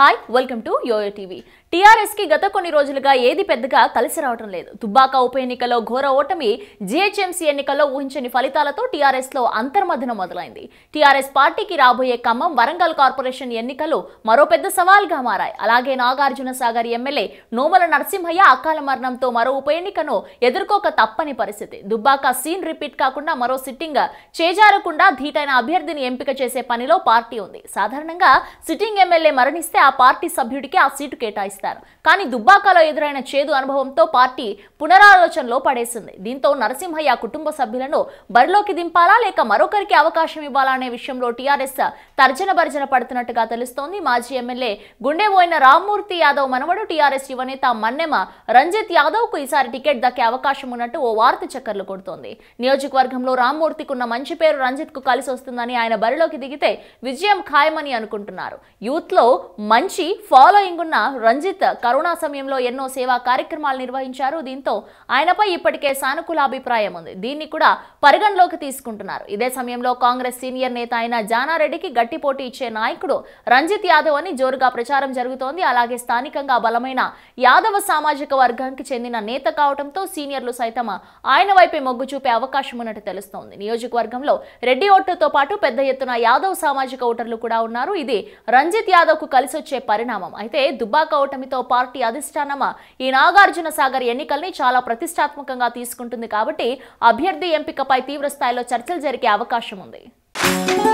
Hi, welcome to YoYo TV. TRS కి గత కొన్ని రోజులుగా ఏది పెద్దగా కలిసి రావడం లేదు దుబ్బాకా ఉప ఎన్నికలో ఘోర ఓటమి జీహెచ్ఎంసీ ఎన్నికల్లో ఊహించని ఫలితాలతో టీఆర్ఎస్ లో అంతర్మధనం మొదలైంది టీఆర్ఎస్ పార్టీకి రాబోయే ఖమ్మం వరంగల్ కార్పొరేషన్ ఎన్నికలు మరో పెద్ద సవాల్గా మారాయి అలాగే నాగార్జున సాగర్ ఎమ్మెల్యే నోమల నరసింహయ్య అకాల మరణంతో మరో ఉప ఎన్నికను ఎదుర్కోక తప్పని పరిస్థితి దుబ్బాకా సీన్ రిపీట్ కాకుండా మరో సిట్టింగ్ చేజారకుండా ధీటైన అభ్యర్థిని ఎంపిక చేసే పనిలో పార్టీ ఉంది సాధారణంగా సిట్టింగ్ ఎమ్మెల్యే మరణిస్తే ఆ పార్టీ సభ్యుడికి ఆ సీటు కేటాయిస్తారు చేస్తారు కానీ దుబ్బాకలో ఎదురైన చేదు అనుభవంతో పార్టీ పునరాలోచనలో పడేసింది దీంతో నరసింహయ్య కుటుంబ సభ్యులను బరిలోకి దింపాలా లేక మరొకరికి అవకాశం ఇవ్వాలా అనే విషయంలో టీఆర్ఎస్ తర్జన భర్జన పడుతున్నట్టుగా తెలుస్తోంది మాజీ ఎమ్మెల్యే గుండెబోయిన రామ్మూర్తి యాదవ్ మనవడు టీఆర్ఎస్ యువనేత మన్నెమ రంజిత్ యాదవ్ కు ఈసారి టికెట్ దక్కే అవకాశం ఉన్నట్టు ఓ వార్త చక్కర్లు కొడుతోంది నియోజకవర్గంలో రామ్మూర్తికి ఉన్న మంచి పేరు రంజిత్ కు కలిసి వస్తుందని ఆయన బరిలోకి దిగితే విజయం ఖాయమని అనుకుంటున్నారు యూత్ లో మంచి ఫాలోయింగ్ ఉన్న రంజిత్ సుజిత్ కరోనా సమయంలో ఎన్నో సేవా కార్యక్రమాలు నిర్వహించారు దీంతో ఆయనపై ఇప్పటికే సానుకూల అభిప్రాయం ఉంది దీన్ని కూడా పరిగణలోకి తీసుకుంటున్నారు ఇదే సమయంలో కాంగ్రెస్ సీనియర్ నేత అయిన జానారెడ్డికి గట్టి పోటీ ఇచ్చే నాయకుడు రంజిత్ యాదవ్ అని జోరుగా ప్రచారం జరుగుతోంది అలాగే స్థానికంగా బలమైన యాదవ సామాజిక వర్గానికి చెందిన నేత కావడంతో సీనియర్లు సైతం ఆయన వైపే మొగ్గు చూపే అవకాశం ఉన్నట్టు తెలుస్తోంది నియోజకవర్గంలో రెడ్డి ఓటుతో పాటు పెద్ద ఎత్తున యాదవ్ సామాజిక ఓటర్లు కూడా ఉన్నారు ఇది రంజిత్ యాదవ్ కు కలిసొచ్చే పరిణామం అయితే దుబ్బాక ఓటమి కూటమితో పార్టీ అధిష్టానం ఈ నాగార్జున సాగర్ ఎన్నికల్ని చాలా ప్రతిష్టాత్మకంగా తీసుకుంటుంది కాబట్టి అభ్యర్థి ఎంపికపై తీవ్ర స్థాయిలో చర్చలు జరిగే అవకాశం ఉంది